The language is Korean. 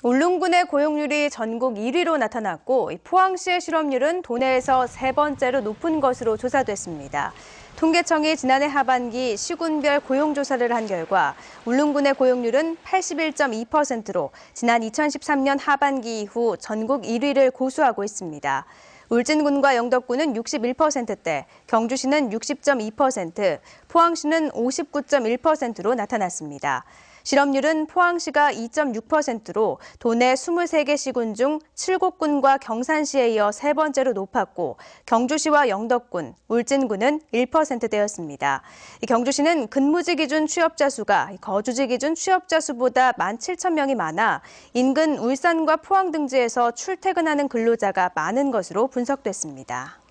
울릉군의 고용률이 전국 1위로 나타났고 포항시의 실업률은 도내에서 세 번째로 높은 것으로 조사됐습니다. 통계청이 지난해 하반기 시군별 고용 조사를 한 결과 울릉군의 고용률은 81.2%로 지난 2013년 하반기 이후 전국 1위를 고수하고 있습니다. 울진군과 영덕군은 61%대, 경주시는 60.2%, 포항시는 59.1%로 나타났습니다. 실업률은 포항시가 2.6%로 도내 23개 시군 중7곡군과 경산시에 이어 세 번째로 높았고 경주시와 영덕군, 울진군은 1%대였습니다. 경주시는 근무지 기준 취업자 수가 거주지 기준 취업자 수보다 1 7천명이 많아 인근 울산과 포항 등지에서 출퇴근하는 근로자가 많은 것으로 분석됐습니다.